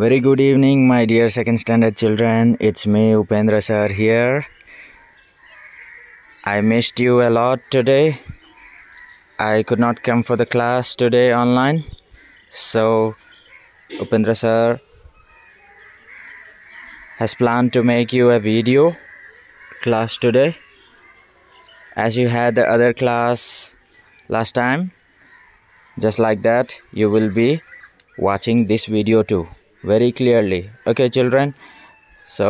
Very good evening, my dear second standard children. It's me, Upendra sir, here. I missed you a lot today. I could not come for the class today online. So, Upendra sir has planned to make you a video class today as you had the other class last time just like that you will be watching this video too very clearly okay children so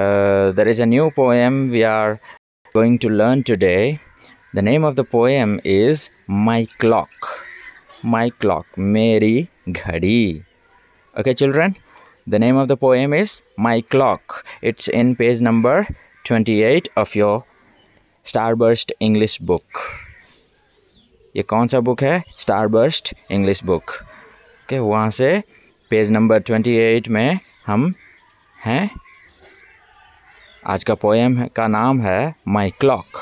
uh, there is a new poem we are going to learn today the name of the poem is my clock my clock meri ghadi okay children the name of the poem is my clock it's in page number 28 of your starburst english book ये कौन सा book है starburst English book के वहाँ से page number twenty eight में हम हैं आज का पोएम का नाम है माय क्लॉक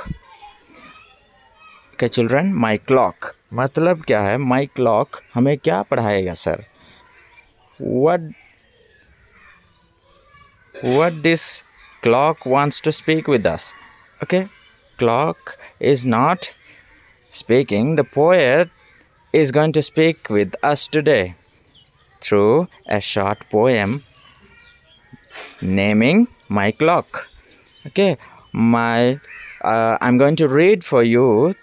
के चिल्ड्रन माय क्लॉक मतलब क्या है माय क्लॉक हमें क्या पढ़ाएगा sir what what this clock wants to speak with us okay clock is not speaking the poet is going to speak with us today through a short poem naming my clock okay my uh, i'm going to read for you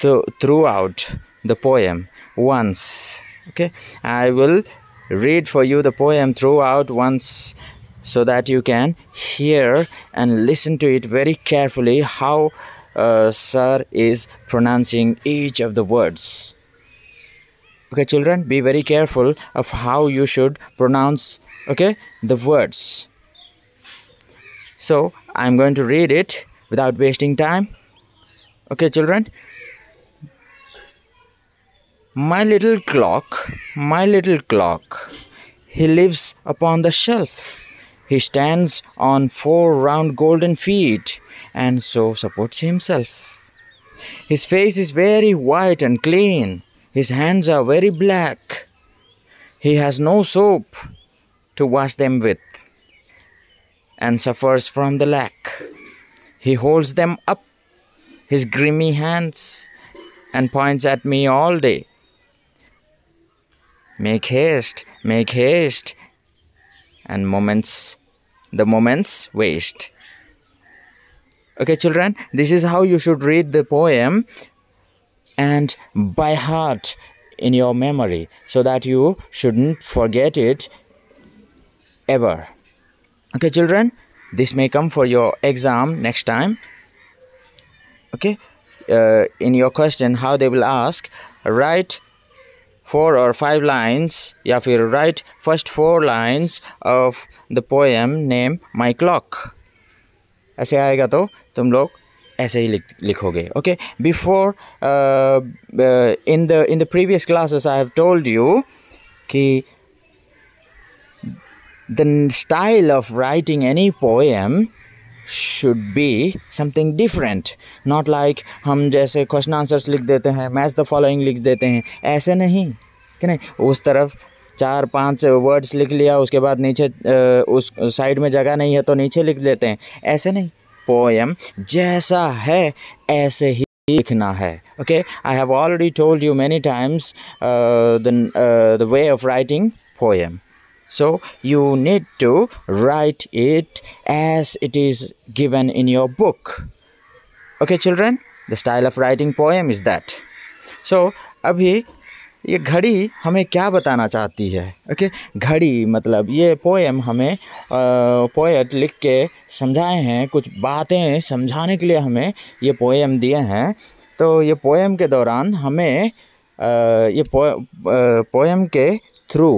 th- throughout the poem once okay i will read for you the poem throughout once so that you can hear and listen to it very carefully how uh, sir is pronouncing each of the words okay children be very careful of how you should pronounce okay the words so i'm going to read it without wasting time okay children my little clock my little clock he lives upon the shelf he stands on four round golden feet and so supports himself his face is very white and clean his hands are very black. He has no soap to wash them with and suffers from the lack. He holds them up, his grimy hands, and points at me all day. Make haste, make haste, and moments, the moments waste. Okay, children, this is how you should read the poem and by heart in your memory so that you shouldn't forget it ever. Okay, children, this may come for your exam next time. Okay, uh, in your question, how they will ask, write four or five lines. Yeah, you write first four lines of the poem name My Clock. ऐसे आएगा तो तुम लोग ऐसे ही लिख लिखोगे okay before in the in the previous classes I have told you कि the style of writing any poem should be something different not like हम जैसे क्वेश्चन आंसर्स लिख देते हैं मैच द फॉलोइंग लिख देते हैं ऐसे नहीं कि नहीं उस तरफ चार पांच वर्ड्स लिख लिया उसके बाद नीचे uh, उस साइड में जगह नहीं है तो नीचे लिख लेते हैं ऐसे नहीं poem jaisa hai aise hi likhna hai okay i have already told you many times uh, the uh, the way of writing poem so you need to write it as it is given in your book okay children the style of writing poem is that so abhi ये घड़ी हमें क्या बताना चाहती है okay घड़ी मतलब ये पोएम हमें पोएट लिख के समझाए हैं कुछ बातें समझाने के लिए हमें ये पोएम दिए हैं तो ये पोएम के दौरान हमें आ, ये पो, आ, पोएम के थ्रू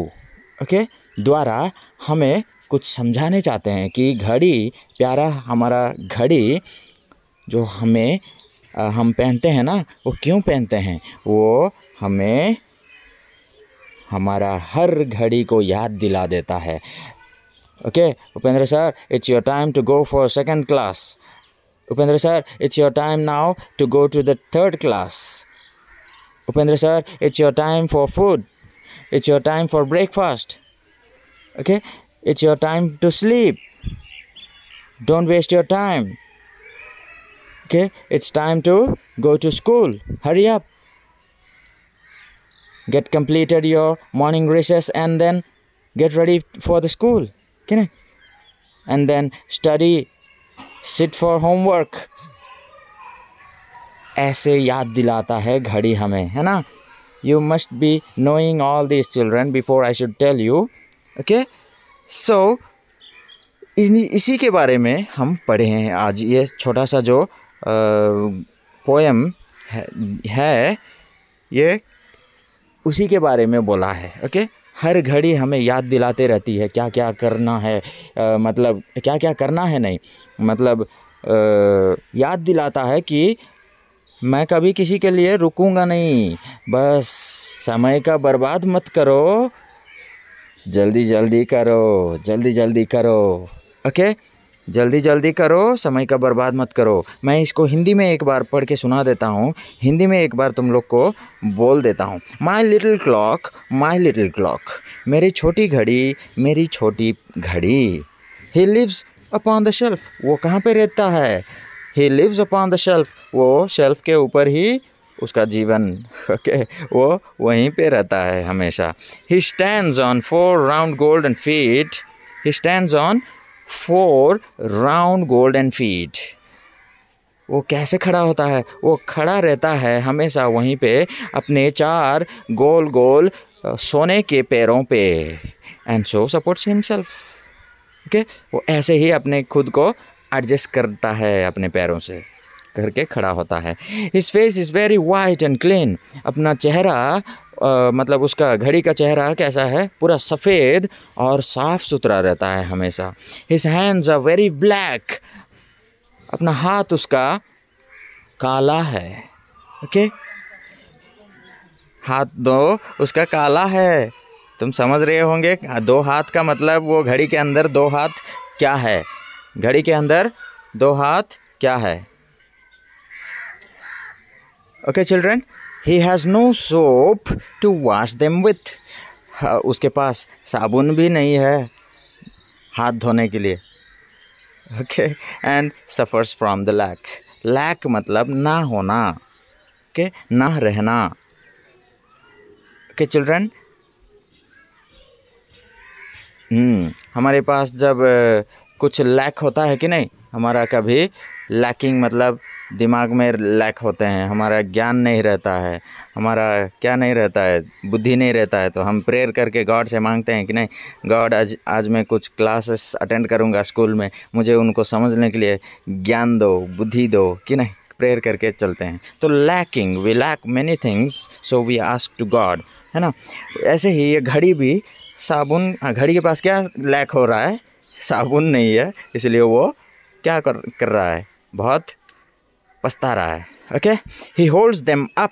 ओके द्वारा हमें कुछ समझाने चाहते हैं कि घड़ी प्यारा हमारा घड़ी जो हमें आ, हम पहनते हैं ना वो क्यों पहनते हैं वो हमें हमारा हर घड़ी को याद दिला देता है okay Upendra sir it's your time to go for second class Upendra sir it's your time now to go to the third class Upendra sir it's your time for food it's your time for breakfast okay it's your time to sleep don't waste your time okay it's time to go to school hurry up get completed your morning recess and then get ready for the school okay? and then study sit for homework ऐसे याद दिलाता है घड़ी हमें है ना you must be knowing all these children before I should tell you okay so इसी के बारे में हम पढ़े हैं आज ये छोटा सा जो पोएम है, है ये उसी के बारे में बोला है ओके हर घड़ी हमें याद दिलाते रहती है क्या क्या करना है आ, मतलब क्या क्या करना है नहीं मतलब आ, याद दिलाता है कि मैं कभी किसी के लिए रुकूंगा नहीं बस समय का बर्बाद मत करो जल्दी जल्दी करो जल्दी जल्दी करो ओके जल्दी जल्दी करो समय का बर्बाद मत करो मैं इसको हिंदी में एक बार पढ़ के सुना देता हूँ हिंदी में एक बार तुम लोग को बोल देता हूँ my little clock my little clock मेरी छोटी घड़ी मेरी छोटी घड़ी he lives upon the shelf वो कहाँ पे रहता है he lives upon the shelf वो शेल्फ के ऊपर ही उसका जीवन ओके वो वहीं पे रहता है हमेशा he stand on four round golden feet he stand on four round golden feet वो कैसे खड़ा होता है वो खड़ा रहता है हमेशा वहीं पे अपने चार गोल गोल सोने के पैरों पे and so supports himself okay वो ऐसे ही अपने खुद को एडजस्ट करता है अपने पैरों से करके खड़ा होता है his face is very white and clean अपना चेहरा आ, मतलब उसका घड़ी का चेहरा कैसा है पूरा सफ़ेद और साफ़ सुथरा रहता है हमेशा his hands are very black अपना हाथ उसका काला है ओके हाथ दो उसका काला है तुम समझ रहे होंगे दो हाथ का मतलब वो घड़ी के अंदर दो हाथ क्या है घड़ी के अंदर दो हाथ क्या है okay children he has no soap to wash them with उसके पास साबुन भी नहीं है हाथ धोने के लिए okay and suffers from the lack lack मतलब ना होना के okay? ना रहना के चिल्ड्रन hmm, हमारे पास जब uh, कुछ लैक होता है कि नहीं हमारा कभी लैकिंग मतलब दिमाग में लैक होते हैं हमारा ज्ञान नहीं रहता है हमारा क्या नहीं रहता है बुद्धि नहीं रहता है तो हम प्रेयर करके गॉड से मांगते हैं कि नहीं गॉड आज आज मैं कुछ क्लासेस अटेंड करूँगा स्कूल में मुझे उनको समझने के लिए ज्ञान दो बुद्धि दो कि नहीं प्रेयर करके चलते हैं तो lacking we lack many things so we ask to God है ना ऐसे ही ये घड़ी भी साबुन हाँ, घड़ी के पास क्या लैक हो रहा है साबुन नहीं है इसलिए वो क्या कर कर रहा है बहुत पछता रहा है okay he holds them up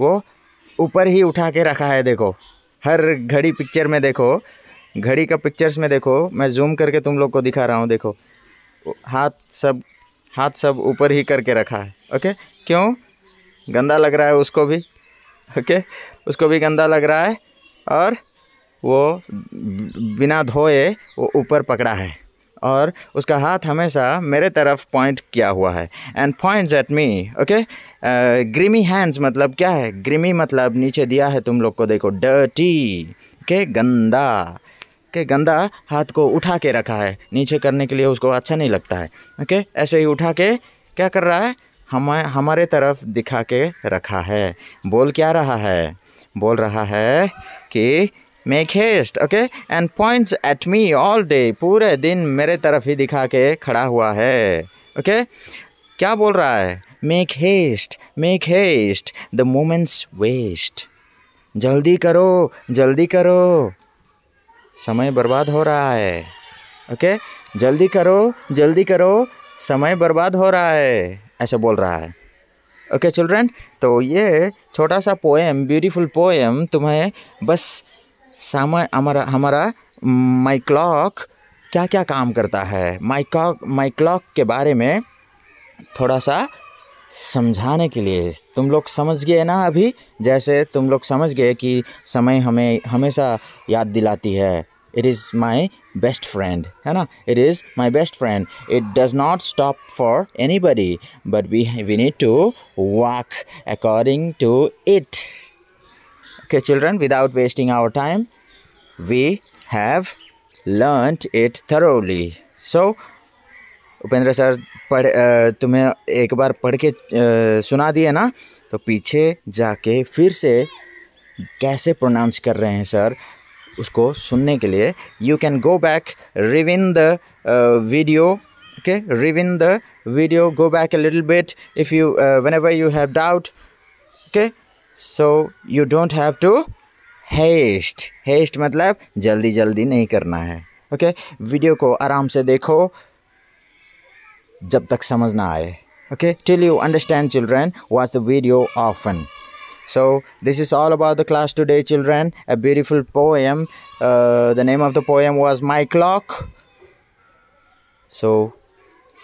वो ऊपर ही उठा के रखा है देखो हर घड़ी पिक्चर में देखो घड़ी का पिक्चर्स में देखो मैं जूम करके तुम लोग को दिखा रहा हूँ देखो हाथ सब हाथ सब ऊपर ही करके रखा है ओके क्यों गंदा लग रहा है उसको भी ओके उसको भी गंदा लग रहा है और वो बिना धोए वो ऊपर पकड़ा है और उसका हाथ हमेशा मेरे तरफ पॉइंट किया हुआ है and points at me okay grimy hands मतलब क्या है ग्रीमी मतलब नीचे दिया है तुम लोग को देखो डर्टी के गंदा के गंदा हाथ को उठा के रखा है नीचे करने के लिए उसको अच्छा नहीं लगता है ओके okay? ऐसे ही उठा के क्या कर रहा है हम हमारे तरफ दिखा के रखा है बोल क्या रहा है बोल रहा है कि make haste okay and points at me all day पूरे दिन मेरे तरफ ही दिखा के खड़ा हुआ है ओके okay? क्या बोल रहा है make haste make haste the moments waste जल्दी करो जल्दी करो समय बर्बाद हो रहा है ओके okay? जल्दी करो जल्दी करो समय बर्बाद हो रहा है ऐसे बोल रहा है ओके okay, चिल्ड्रन तो ये छोटा सा पोएम ब्यूटीफुल पोएम तुम्हें बस समय हमारा हमारा माई क्लॉक क्या क्या काम करता है माई क्लॉक माई क्लॉक के बारे में थोड़ा सा समझाने के लिए तुम लोग समझ गए ना अभी जैसे तुम लोग समझ गए कि समय हमें हमेशा याद दिलाती है it is my best friend है ना it is my best friend it does not stop for anybody but we we need to walk according to it Okay, children, without wasting our time, we have learnt it thoroughly. So, Upendra sir पढ़ तुम्हें एक बार पढ़ के सुना दिए ना तो पीछे जाके फिर से कैसे प्रोनाउंस कर रहे हैं सर उसको सुनने के लिए you can go back rewind the video okay rewind the video go back a little bit if you whenever you have doubt okay so you don't have to haste haste मतलब जल्दी जल्दी नहीं करना है okay okay? Video को आराम से देखो जब तक समझ ना आए okay till you understand children watch the video often so this is all about the class today children a beautiful poem the name of the poem was my clock so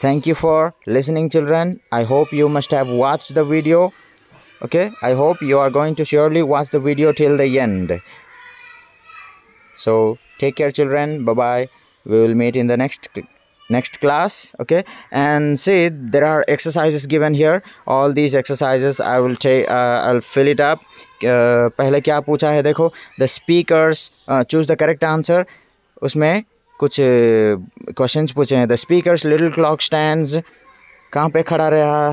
thank you for listening children I hope you must have watch the video okay i hope you are going to surely watch the video till the end so take care children bye bye we will meet in the next next class okay and see there are exercises given here all these exercises i will take uh, i'll fill it up uh, पहले क्या पूछा है देखो the speakers choose the correct answer uh, उसमें कुछ question uh, पूछे the speakers. Little clock stands. कहाँ पे खड़ा रहा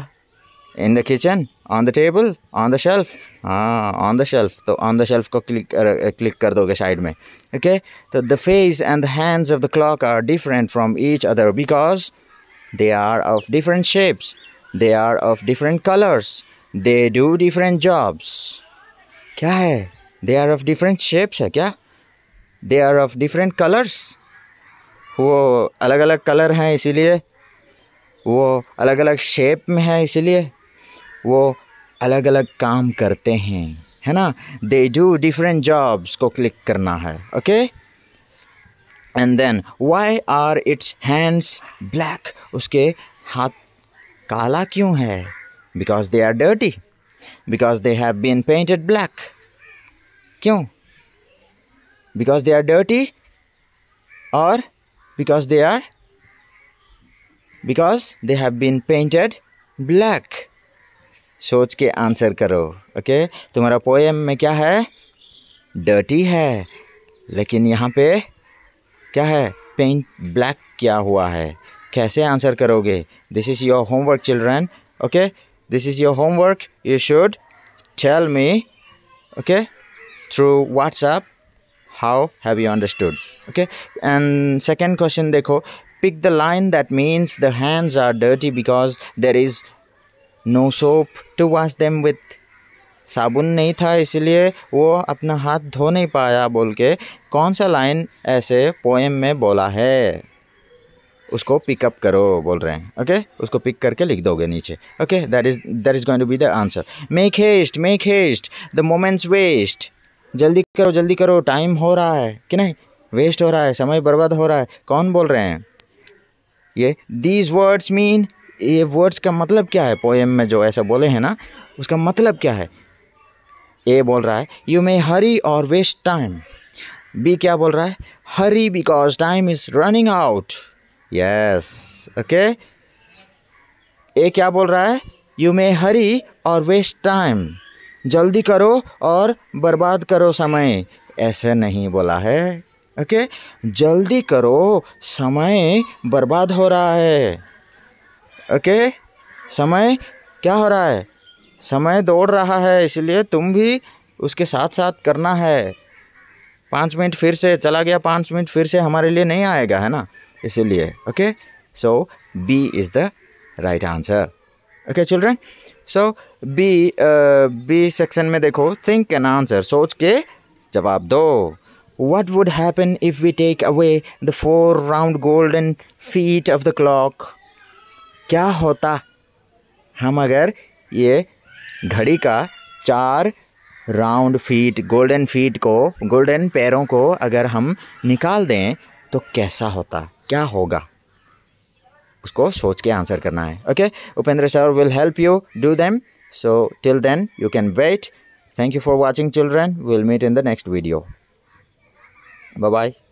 In the kitchen. On the table on the shelf हाँ ऑन द शेल्फ तो ऑन द शेल्फ को क्लिक क्लिक कर दोगे साइड में ओके तो the face and the hands of the clock are different from each other because they are of different shapes they are of different colours they do different jobs क्या है they are of different shapes है क्या they are of different colours वो अलग अलग colour हैं इसीलिए वो अलग अलग शेप में है इसीलिए वो अलग अलग काम करते हैं है ना दे डू डिफरेंट जॉब्स को क्लिक करना है okay and then why are its hands black उसके हाथ काला क्यों है because they are dirty because they have been painted black क्यों बिकॉज दे आर डर्टी और because they are because they have been painted black सोच के answer करो ओके तुम्हारा पोएम में क्या है डर्टी है लेकिन यहाँ पे क्या है पेंट ब्लैक क्या हुआ है कैसे आंसर करोगे this is your homework children okay this is your homework you should tell me okay through WhatsApp how have you understood okay and second question देखो pick the line that means the hands are dirty because there is no soap to wash them with साबुन नहीं था इसलिए वो अपना हाथ धो नहीं पाया बोल के कौन सा लाइन ऐसे पोएम में बोला है उसको पिकअप करो बोल रहे हैं ओके उसको पिक करके लिख दोगे नीचे okay that is that is going to be the answer make haste make haste the moments waste जल्दी करो जल्दी करो टाइम हो रहा है कि नहीं वेस्ट हो रहा है समय बर्बाद हो रहा है कौन बोल रहे हैं ये दीज वर्ड्स मीन ये वर्ड्स का मतलब क्या है पोएम में जो ऐसा बोले हैं ना उसका मतलब क्या है ए बोल रहा है यू मे हरी और वेस्ट टाइम बी क्या बोल रहा है hurry because time is running out yes okay ए क्या बोल रहा है यू मे हरी और वेस्ट टाइम जल्दी करो और बर्बाद करो समय ऐसे नहीं बोला है ओके okay? जल्दी करो समय बर्बाद हो रहा है ओके समय क्या हो रहा है समय दौड़ रहा है इसलिए तुम भी उसके साथ साथ करना है पाँच मिनट फिर से चला गया पाँच मिनट फिर से हमारे लिए नहीं आएगा है ना इसीलिए okay so B is the right answer okay children so B B section में देखो थिंक एन आंसर सोच के जवाब दो what would happen if we take away the four round golden feet of the clock क्या होता हम अगर ये घड़ी का चार राउंड फीट गोल्डन फीट को गोल्डन पैरों को अगर हम निकाल दें तो कैसा होता क्या होगा उसको सोच के आंसर करना है okay Upendra sir will help you do them so till then you can wait thank you for watching children will meet in the next video bye bye